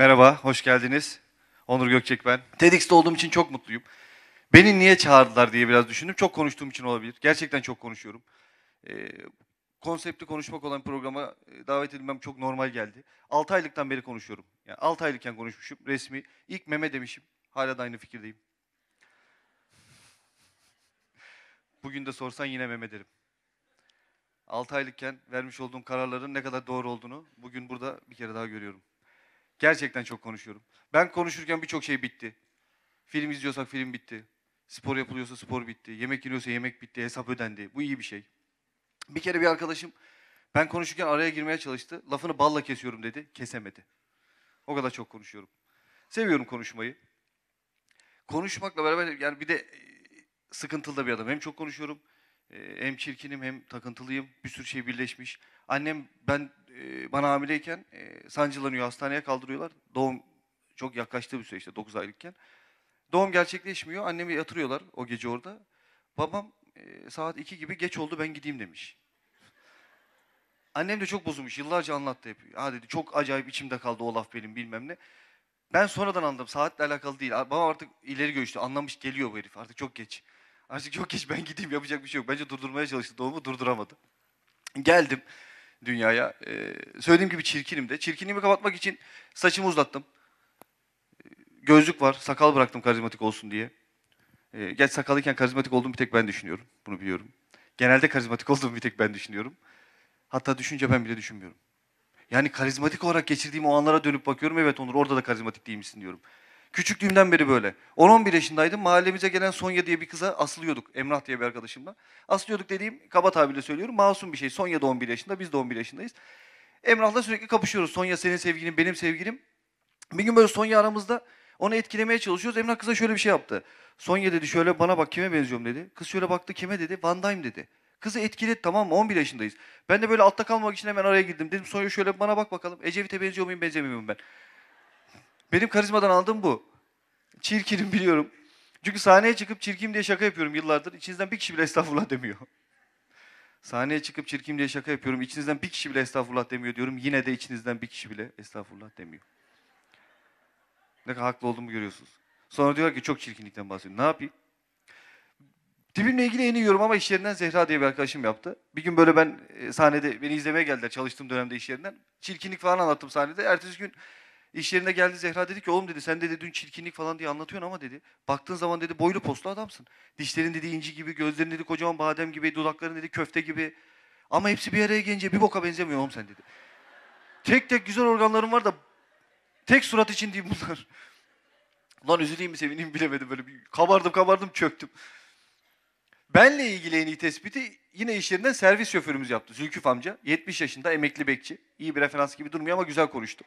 Merhaba, hoş geldiniz. Onur Gökçek ben. TEDx'te olduğum için çok mutluyum. Beni niye çağırdılar diye biraz düşündüm. Çok konuştuğum için olabilir. Gerçekten çok konuşuyorum. Ee, konseptli konuşmak olan programa e, davet edilmem çok normal geldi. 6 aylıktan beri konuşuyorum. Yani 6 aylıkken konuşmuşum resmi. İlk meme demişim. Hala da aynı fikirdeyim. Bugün de sorsan yine meme derim. 6 aylıkken vermiş olduğum kararların ne kadar doğru olduğunu bugün burada bir kere daha görüyorum. Gerçekten çok konuşuyorum. Ben konuşurken birçok şey bitti. Film izliyorsak film bitti. Spor yapılıyorsa spor bitti. Yemek yiyorsa yemek bitti. Hesap ödendi. Bu iyi bir şey. Bir kere bir arkadaşım ben konuşurken araya girmeye çalıştı. Lafını balla kesiyorum dedi. Kesemedi. O kadar çok konuşuyorum. Seviyorum konuşmayı. Konuşmakla beraber yani bir de e, sıkıntılı da bir adam. Hem çok konuşuyorum, e, hem çirkinim hem takıntılıyım. Bir sürü şey birleşmiş. Annem ben e, bana hamileyken e, sancılanıyor, hastaneye kaldırıyorlar. Doğum çok yaklaştığı bir süreçte, işte 9 aylıkken. Doğum gerçekleşmiyor. Annemi yatırıyorlar o gece orada. Babam e, saat 2 gibi geç oldu ben gideyim demiş. Annem de çok bozulmuş. Yıllarca anlattı hep. Ha dedi çok acayip içimde kaldı o laf benim bilmem ne. Ben sonradan anladım. Saatle alakalı değil. Babam artık ileri görüştü. Anlamış geliyor bu herif. Artık çok geç. Artık çok geç ben gideyim yapacak bir şey yok. Bence durdurmaya çalıştı doğumu durduramadı. Geldim dünyaya. E, söylediğim gibi çirkinim de. Çirkinliğimi kapatmak için saçımı uzattım. Ee, gözlük var, sakal bıraktım karizmatik olsun diye. E, ee, geç sakallıyken karizmatik olduğumu bir tek ben düşünüyorum. Bunu biliyorum. Genelde karizmatik olduğumu bir tek ben düşünüyorum. Hatta düşünce ben bile düşünmüyorum. Yani karizmatik olarak geçirdiğim o anlara dönüp bakıyorum. Evet Onur orada da karizmatik değilmişsin diyorum. Küçüklüğümden beri böyle. 10-11 yaşındaydım. Mahallemize gelen Sonya diye bir kıza asılıyorduk. Emrah diye bir arkadaşımla. Asılıyorduk dediğim kaba tabirle söylüyorum. Masum bir şey. Sonya da 11 yaşında. Biz de 11 yaşındayız. Emrah'la sürekli kapışıyoruz. Sonya senin sevgilin, benim sevgilim. Bir gün böyle Sonya aramızda onu etkilemeye çalışıyoruz. Emrah kıza şöyle bir şey yaptı. Sonya dedi şöyle bana bak kime benziyorum dedi. Kız şöyle baktı kime dedi. Van Dime dedi. Kızı etkiledi tamam mı? 11 yaşındayız. Ben de böyle altta kalmak için hemen araya girdim. Dedim Sonya şöyle bana bak bakalım. Ecevit'e benziyor muyum benzemiyor muyum ben? Benim karizmadan aldığım bu. Çirkinim biliyorum. Çünkü sahneye çıkıp çirkim diye şaka yapıyorum yıllardır. İçinizden bir kişi bile estağfurullah demiyor. Sahneye çıkıp çirkim diye şaka yapıyorum. İçinizden bir kişi bile estağfurullah demiyor diyorum. Yine de içinizden bir kişi bile estağfurullah demiyor. Ne kadar haklı olduğumu görüyorsunuz. Sonra diyor ki çok çirkinlikten bahsediyor. Ne yapayım? Tipimle ilgili yeni yiyorum ama iş yerinden Zehra diye bir arkadaşım yaptı. Bir gün böyle ben e, sahnede beni izlemeye geldiler çalıştığım dönemde iş yerinden. Çirkinlik falan anlattım sahnede. Ertesi gün İş yerine geldi Zehra dedi ki oğlum dedi sen dedi dün çirkinlik falan diye anlatıyorsun ama dedi. Baktığın zaman dedi boylu poslu adamsın. Dişlerin dedi inci gibi, gözlerin dedi kocaman badem gibi, dudakların dedi köfte gibi. Ama hepsi bir araya gelince bir boka benzemiyor oğlum sen dedi. Tek tek güzel organların var da tek surat için değil bunlar. Lan üzüleyim mi sevineyim bilemedim böyle bir kabardım kabardım çöktüm. Benle ilgili en iyi tespiti yine iş yerinden servis şoförümüz yaptı. Zülküf amca 70 yaşında emekli bekçi. İyi bir referans gibi durmuyor ama güzel konuştu.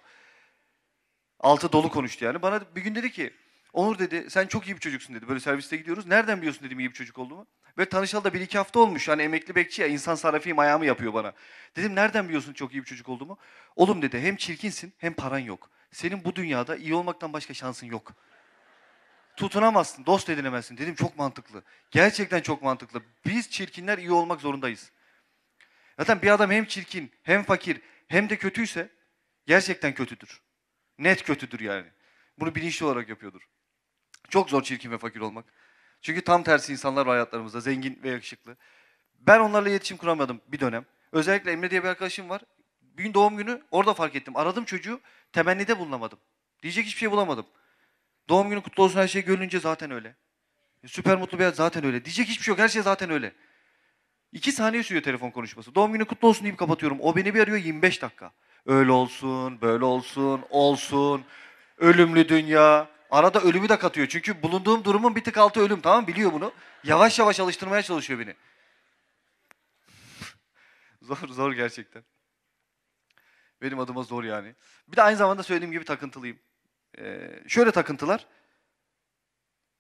Altı dolu konuştu yani. Bana bir gün dedi ki Onur dedi sen çok iyi bir çocuksun dedi. Böyle serviste gidiyoruz. Nereden biliyorsun dedim iyi bir çocuk olduğumu. ve tanışalı da bir iki hafta olmuş. Hani emekli bekçi ya insan sarrafıyım ayağımı yapıyor bana. Dedim nereden biliyorsun çok iyi bir çocuk olduğumu. Oğlum dedi hem çirkinsin hem paran yok. Senin bu dünyada iyi olmaktan başka şansın yok. Tutunamazsın, dost edinemezsin. Dedim çok mantıklı. Gerçekten çok mantıklı. Biz çirkinler iyi olmak zorundayız. Zaten bir adam hem çirkin, hem fakir, hem de kötüyse gerçekten kötüdür. Net kötüdür yani. Bunu bilinçli olarak yapıyordur. Çok zor çirkin ve fakir olmak. Çünkü tam tersi insanlar var hayatlarımızda. Zengin ve yakışıklı. Ben onlarla iletişim kuramadım bir dönem. Özellikle Emre diye bir arkadaşım var. Bir gün doğum günü orada fark ettim. Aradım çocuğu temennide bulunamadım. Diyecek hiçbir şey bulamadım. Doğum günü kutlu olsun her şey görünce zaten öyle. Süper mutlu bir hayat zaten öyle. Diyecek hiçbir şey yok her şey zaten öyle. İki saniye sürüyor telefon konuşması. Doğum günü kutlu olsun deyip kapatıyorum. O beni bir arıyor 25 dakika. Öyle olsun, böyle olsun, olsun. Ölümlü dünya. Arada ölümü de katıyor. Çünkü bulunduğum durumun bir tık altı ölüm. Tamam mı? Biliyor bunu. Yavaş yavaş alıştırmaya çalışıyor beni. zor, zor gerçekten. Benim adıma zor yani. Bir de aynı zamanda söylediğim gibi takıntılıyım. Ee, şöyle takıntılar.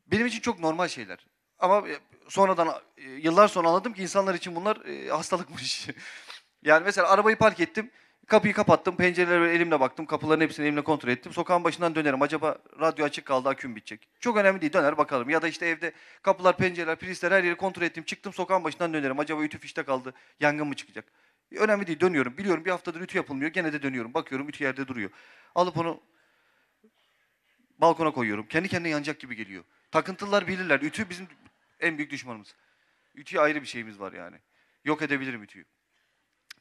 Benim için çok normal şeyler. Ama e, sonradan, e, yıllar sonra anladım ki insanlar için bunlar e, hastalıkmış. yani mesela arabayı park ettim. Kapıyı kapattım, pencereleri elimle baktım, kapıların hepsini elimle kontrol ettim. Sokağın başından dönerim. Acaba radyo açık kaldı, aküm bitecek. Çok önemli değil, döner bakalım. Ya da işte evde kapılar, pencereler, prizler her yeri kontrol ettim. Çıktım sokağın başından dönerim. Acaba ütü fişte kaldı, yangın mı çıkacak? Önemli değil, dönüyorum. Biliyorum bir haftadır ütü yapılmıyor. Gene de dönüyorum. Bakıyorum ütü yerde duruyor. Alıp onu balkona koyuyorum. Kendi kendine yanacak gibi geliyor. Takıntılılar bilirler. Ütü bizim en büyük düşmanımız. Ütüye ayrı bir şeyimiz var yani. Yok edebilirim ütüyü.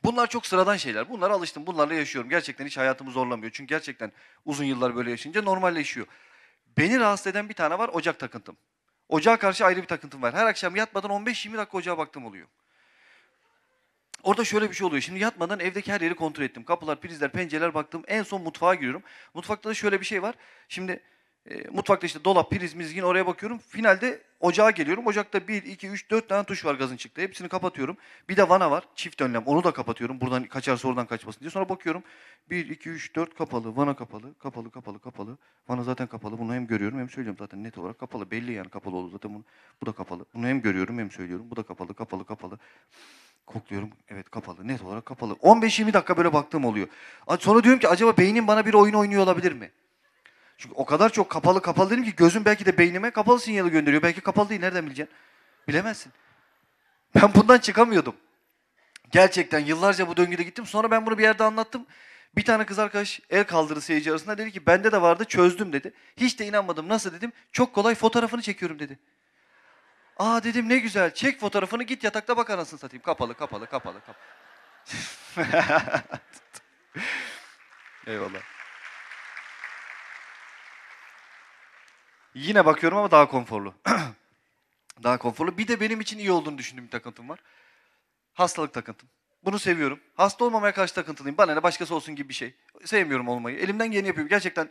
Bunlar çok sıradan şeyler. Bunlara alıştım. Bunlarla yaşıyorum. Gerçekten hiç hayatımı zorlamıyor. Çünkü gerçekten uzun yıllar böyle yaşayınca normalleşiyor. Beni rahatsız eden bir tane var. Ocak takıntım. Ocağa karşı ayrı bir takıntım var. Her akşam yatmadan 15-20 dakika ocağa baktım oluyor. Orada şöyle bir şey oluyor. Şimdi yatmadan evdeki her yeri kontrol ettim. Kapılar, prizler, pencereler baktım. En son mutfağa giriyorum. Mutfakta da şöyle bir şey var. Şimdi e, mutfakta işte dolap, priz, mizgin oraya bakıyorum. Finalde ocağa geliyorum. Ocakta 1, 2, 3, 4 tane tuş var gazın çıktı. Hepsini kapatıyorum. Bir de vana var. Çift önlem. Onu da kapatıyorum. Buradan kaçarsa oradan kaçmasın diye. Sonra bakıyorum. 1, 2, 3, 4 kapalı. Vana kapalı. Kapalı, kapalı, kapalı. Vana zaten kapalı. Bunu hem görüyorum hem söylüyorum. Zaten net olarak kapalı. Belli yani kapalı oldu zaten. Bunu, bu da kapalı. Bunu hem görüyorum hem söylüyorum. Bu da kapalı, kapalı, kapalı. Kokluyorum. Evet kapalı. Net olarak kapalı. 15-20 dakika böyle baktığım oluyor. Sonra diyorum ki acaba beynim bana bir oyun oynuyor olabilir mi? Çünkü o kadar çok kapalı kapalı dedim ki gözün belki de beynime kapalı sinyali gönderiyor. Belki kapalı değil. Nereden bileceksin? Bilemezsin. Ben bundan çıkamıyordum. Gerçekten yıllarca bu döngüde gittim. Sonra ben bunu bir yerde anlattım. Bir tane kız arkadaş el kaldırdı seyirci arasında. Dedi ki bende de vardı çözdüm dedi. Hiç de inanmadım. Nasıl dedim. Çok kolay fotoğrafını çekiyorum dedi. Aa dedim ne güzel. Çek fotoğrafını git yatakta bak anasını satayım. Kapalı kapalı kapalı kapalı. Eyvallah. Yine bakıyorum ama daha konforlu. daha konforlu. Bir de benim için iyi olduğunu düşündüğüm bir takıntım var. Hastalık takıntım. Bunu seviyorum. Hasta olmamaya karşı takıntılıyım. Bana ne başkası olsun gibi bir şey. Sevmiyorum olmayı. Elimden geleni yapıyorum. Gerçekten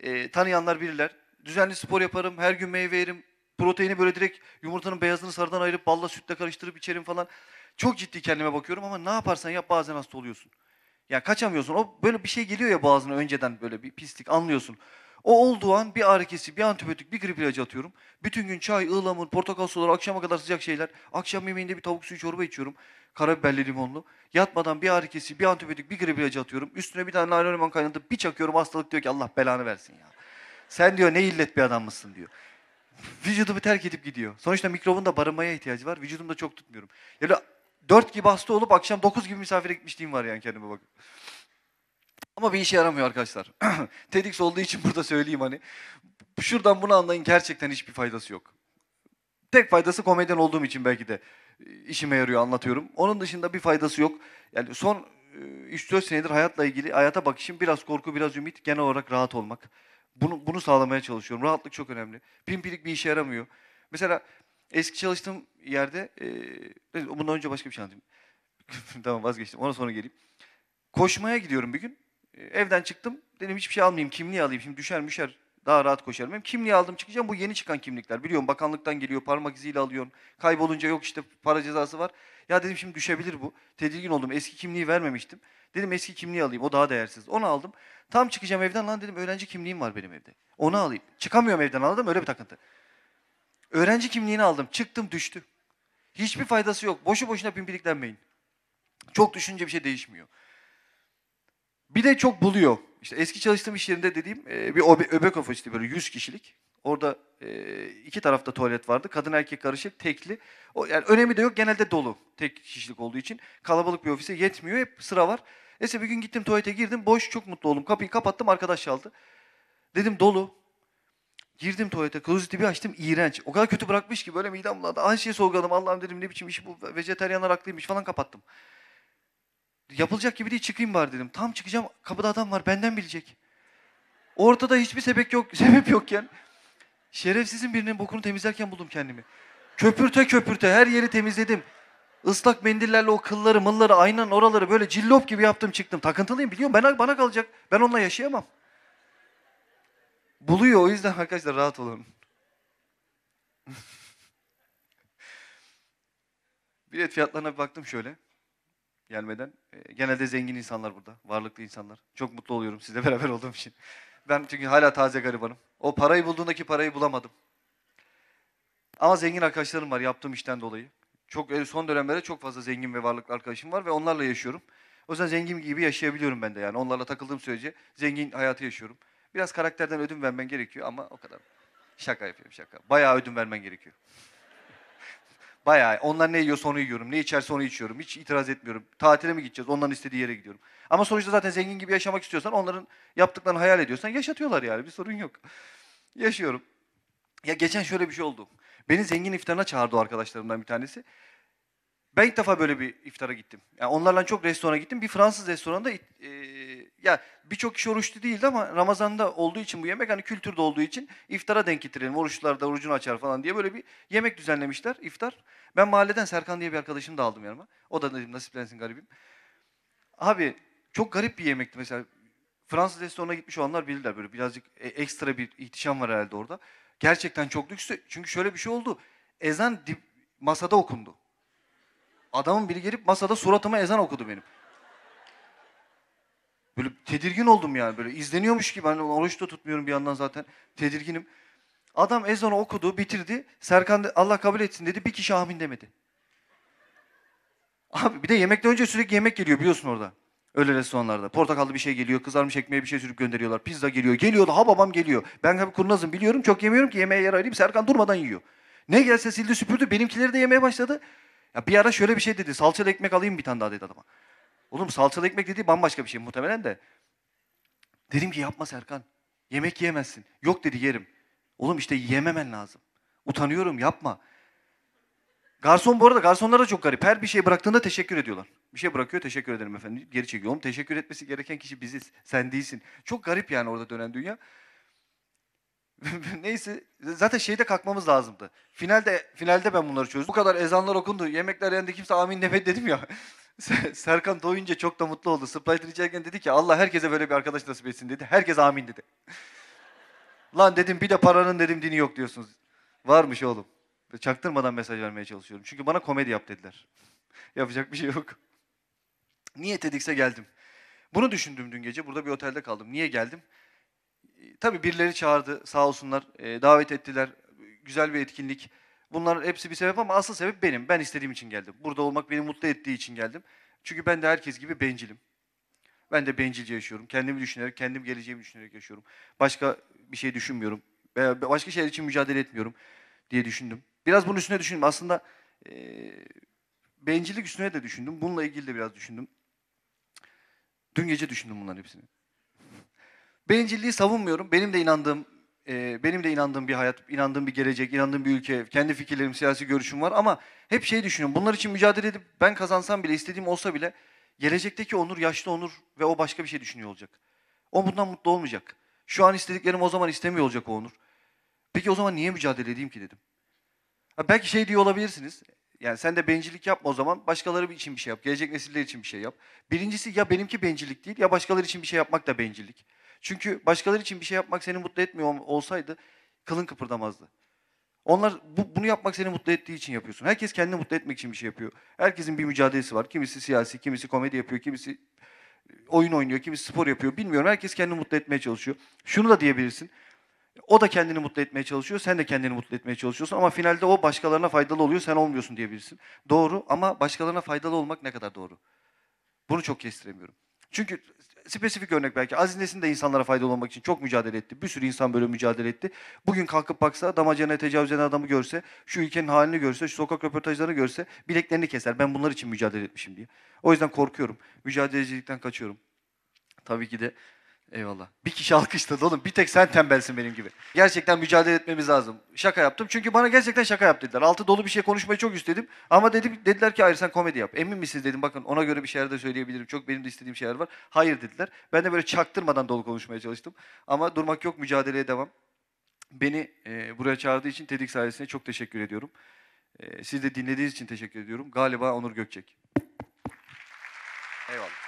e, tanıyanlar bilirler. Düzenli spor yaparım. Her gün meyve yerim. Proteini böyle direkt yumurtanın beyazını sarıdan ayırıp balla sütle karıştırıp içerim falan. Çok ciddi kendime bakıyorum ama ne yaparsan yap bazen hasta oluyorsun. Ya yani kaçamıyorsun. O böyle bir şey geliyor ya boğazına önceden böyle bir pislik anlıyorsun. O olduğu an bir ağrı bir antibiyotik, bir grip ilacı atıyorum. Bütün gün çay, ıhlamur, portakal suları, akşama kadar sıcak şeyler. Akşam yemeğinde bir tavuk suyu çorba içiyorum. Karabiberli limonlu. Yatmadan bir ağrı bir antibiyotik, bir grip ilacı atıyorum. Üstüne bir tane naylon hemen kaynatıp bir çakıyorum. Hastalık diyor ki Allah belanı versin ya. Sen diyor ne illet bir adam mısın diyor. Vücudumu terk edip gidiyor. Sonuçta mikrobun da barınmaya ihtiyacı var. Vücudumda çok tutmuyorum. Yani dört gibi hasta olup akşam dokuz gibi misafire gitmişliğim var yani kendime bakın. Ama bir işe yaramıyor arkadaşlar. TEDx olduğu için burada söyleyeyim hani. Şuradan bunu anlayın gerçekten hiçbir faydası yok. Tek faydası komedyen olduğum için belki de e, işime yarıyor anlatıyorum. Onun dışında bir faydası yok. Yani son 3-4 e, senedir hayatla ilgili hayata bakışım biraz korku biraz ümit genel olarak rahat olmak. Bunu, bunu sağlamaya çalışıyorum. Rahatlık çok önemli. Pimpirik bir işe yaramıyor. Mesela eski çalıştığım yerde e, bundan önce başka bir şey anlatayım. tamam vazgeçtim. Ona sonra geleyim. Koşmaya gidiyorum bir gün evden çıktım. Dedim hiçbir şey almayayım. Kimliği alayım. Şimdi düşer müşer daha rahat koşarım. Hem kimliği aldım çıkacağım. Bu yeni çıkan kimlikler. Biliyorum bakanlıktan geliyor. Parmak iziyle alıyorsun. Kaybolunca yok işte para cezası var. Ya dedim şimdi düşebilir bu. Tedirgin oldum. Eski kimliği vermemiştim. Dedim eski kimliği alayım. O daha değersiz. Onu aldım. Tam çıkacağım evden lan dedim öğrenci kimliğim var benim evde. Onu alayım. Çıkamıyorum evden aldım. öyle bir takıntı. Öğrenci kimliğini aldım. Çıktım düştü. Hiçbir faydası yok. Boşu boşuna pimpiriklenmeyin. Çok düşünce bir şey değişmiyor. Bir de çok buluyor. İşte eski çalıştığım iş yerinde dediğim e, bir öbek ofisi böyle 100 kişilik. Orada e, iki tarafta tuvalet vardı. Kadın erkek karışık, tekli. O, yani önemi de yok. Genelde dolu. Tek kişilik olduğu için. Kalabalık bir ofise yetmiyor. Hep sıra var. Neyse bir gün gittim tuvalete girdim. Boş çok mutlu oldum. Kapıyı kapattım arkadaş aldı. Dedim dolu. Girdim tuvalete. Klozeti bir açtım. iğrenç. O kadar kötü bırakmış ki böyle midem bulandı. Her şeyi sorguladım. Allah'ım dedim ne biçim iş bu. Vejeteryanlar haklıymış falan kapattım. Yapılacak gibi değil çıkayım bari dedim. Tam çıkacağım kapıda adam var benden bilecek. Ortada hiçbir sebep yok sebep yokken şerefsizin birinin bokunu temizlerken buldum kendimi. Köpürte köpürte her yeri temizledim. Islak mendillerle o kılları, mılları, aynen oraları böyle cillop gibi yaptım çıktım. Takıntılıyım biliyorum ben, bana kalacak. Ben onunla yaşayamam. Buluyor o yüzden arkadaşlar rahat olun. Bilet fiyatlarına bir baktım şöyle gelmeden. Ee, genelde zengin insanlar burada, varlıklı insanlar. Çok mutlu oluyorum sizle beraber olduğum için. Ben çünkü hala taze garibanım. O parayı bulduğundaki parayı bulamadım. Ama zengin arkadaşlarım var yaptığım işten dolayı. Çok e, son dönemlerde çok fazla zengin ve varlıklı arkadaşım var ve onlarla yaşıyorum. O yüzden zengin gibi yaşayabiliyorum ben de yani. Onlarla takıldığım sürece zengin hayatı yaşıyorum. Biraz karakterden ödün vermen gerekiyor ama o kadar. Şaka yapıyorum şaka. Bayağı ödün vermen gerekiyor. Bayağı onlar ne yiyorsa onu yiyorum. Ne içerse onu içiyorum. Hiç itiraz etmiyorum. Tatile mi gideceğiz? Onların istediği yere gidiyorum. Ama sonuçta zaten zengin gibi yaşamak istiyorsan onların yaptıklarını hayal ediyorsan yaşatıyorlar yani. Bir sorun yok. Yaşıyorum. Ya geçen şöyle bir şey oldu. Beni zengin iftarına çağırdı o arkadaşlarımdan bir tanesi. Ben ilk defa böyle bir iftara gittim. Yani onlarla çok restorana gittim. Bir Fransız restoranda. e, ya birçok kişi oruçlu değildi ama Ramazan'da olduğu için bu yemek hani kültürde olduğu için iftara denk getirelim. Oruçlular da orucunu açar falan diye böyle bir yemek düzenlemişler iftar. Ben mahalleden Serkan diye bir arkadaşımı da aldım yanıma. O da dedim nasiplensin garibim. Abi çok garip bir yemekti mesela. Fransız restorana gitmiş olanlar bilirler böyle birazcık e, ekstra bir ihtişam var herhalde orada. Gerçekten çok lükstü. Çünkü şöyle bir şey oldu. Ezan dip, masada okundu. Adamın biri gelip masada suratıma ezan okudu benim. Böyle tedirgin oldum yani böyle izleniyormuş gibi. ben hani oruç da tutmuyorum bir yandan zaten. Tedirginim. Adam ezanı okudu, bitirdi. Serkan de, Allah kabul etsin dedi. Bir kişi amin demedi. Abi bir de yemekten önce sürekli yemek geliyor biliyorsun orada. Öyle restoranlarda. Portakallı bir şey geliyor, kızarmış ekmeğe bir şey sürüp gönderiyorlar. Pizza geliyor, geliyor da ha babam geliyor. Ben tabii kurnazım biliyorum çok yemiyorum ki yemeğe yer ayırayım. Serkan durmadan yiyor. Ne gelse sildi süpürdü benimkileri de yemeye başladı. Ya bir ara şöyle bir şey dedi salçalı ekmek alayım bir tane daha dedi adama. Oğlum salçalı ekmek dediği bambaşka bir şey muhtemelen de. Dedim ki yapma Serkan. Yemek yiyemezsin. Yok dedi yerim. Oğlum işte yememen lazım. Utanıyorum yapma. Garson bu arada garsonlar da çok garip. Her bir şey bıraktığında teşekkür ediyorlar. Bir şey bırakıyor teşekkür ederim efendim. Geri çekiyor. Oğlum teşekkür etmesi gereken kişi biziz. Sen değilsin. Çok garip yani orada dönen dünya. Neyse zaten şeyde kalkmamız lazımdı. Finalde finalde ben bunları çözdüm. Bu kadar ezanlar okundu. Yemekler yendi kimse amin demedi dedim ya. Serkan doyunca çok da mutlu oldu. Sprite içerken dedi ki Allah herkese böyle bir arkadaş nasip etsin dedi. Herkes amin dedi. Lan dedim bir de paranın dedim dini yok diyorsunuz. Varmış oğlum. Çaktırmadan mesaj vermeye çalışıyorum. Çünkü bana komedi yap dediler. Yapacak bir şey yok. Niye TEDx'e geldim? Bunu düşündüm dün gece. Burada bir otelde kaldım. Niye geldim? Tabii birileri çağırdı sağ olsunlar. davet ettiler. Güzel bir etkinlik. Bunların hepsi bir sebep ama asıl sebep benim. Ben istediğim için geldim. Burada olmak beni mutlu ettiği için geldim. Çünkü ben de herkes gibi bencilim. Ben de bencilce yaşıyorum. Kendimi düşünerek, kendim geleceğimi düşünerek yaşıyorum. Başka bir şey düşünmüyorum. başka şeyler için mücadele etmiyorum diye düşündüm. Biraz bunun üstüne düşündüm. Aslında e, bencillik üstüne de düşündüm. Bununla ilgili de biraz düşündüm. Dün gece düşündüm bunların hepsini. Bencilliği savunmuyorum. Benim de inandığım e, benim de inandığım bir hayat, inandığım bir gelecek, inandığım bir ülke, kendi fikirlerim, siyasi görüşüm var ama hep şey düşünüyorum. Bunlar için mücadele edip ben kazansam bile, istediğim olsa bile gelecekteki Onur yaşlı Onur ve o başka bir şey düşünüyor olacak. O bundan mutlu olmayacak. Şu an istediklerim o zaman istemiyor olacak o Onur. Peki o zaman niye mücadele edeyim ki dedim. Ha, belki şey diyor olabilirsiniz. Yani sen de bencillik yapma o zaman. Başkaları için bir şey yap. Gelecek nesiller için bir şey yap. Birincisi ya benimki bencillik değil ya başkaları için bir şey yapmak da bencillik. Çünkü başkaları için bir şey yapmak seni mutlu etmiyor olsaydı kılın kıpırdamazdı. Onlar bu, bunu yapmak seni mutlu ettiği için yapıyorsun. Herkes kendini mutlu etmek için bir şey yapıyor. Herkesin bir mücadelesi var. Kimisi siyasi, kimisi komedi yapıyor, kimisi e, oyun oynuyor, kimisi spor yapıyor. Bilmiyorum. Herkes kendini mutlu etmeye çalışıyor. Şunu da diyebilirsin. O da kendini mutlu etmeye çalışıyor, sen de kendini mutlu etmeye çalışıyorsun ama finalde o başkalarına faydalı oluyor, sen olmuyorsun diyebilirsin. Doğru ama başkalarına faydalı olmak ne kadar doğru? Bunu çok kestiremiyorum. Çünkü spesifik örnek belki. Aziz Nesin de insanlara faydalı olmak için çok mücadele etti. Bir sürü insan böyle mücadele etti. Bugün kalkıp baksa damacana tecavüz eden adamı görse, şu ülkenin halini görse, şu sokak röportajlarını görse bileklerini keser. Ben bunlar için mücadele etmişim diye. O yüzden korkuyorum. Mücadelecilikten kaçıyorum. Tabii ki de Eyvallah. Bir kişi alkışladı oğlum. Bir tek sen tembelsin benim gibi. Gerçekten mücadele etmemiz lazım. Şaka yaptım. Çünkü bana gerçekten şaka yap dediler. Altı dolu bir şey konuşmayı çok istedim. Ama dedim, dediler ki hayır sen komedi yap. Emin misiniz dedim. Bakın ona göre bir şeyler de söyleyebilirim. Çok benim de istediğim şeyler var. Hayır dediler. Ben de böyle çaktırmadan dolu konuşmaya çalıştım. Ama durmak yok. Mücadeleye devam. Beni e, buraya çağırdığı için TEDx sayesinde çok teşekkür ediyorum. E, siz de dinlediğiniz için teşekkür ediyorum. Galiba Onur Gökçek. Eyvallah.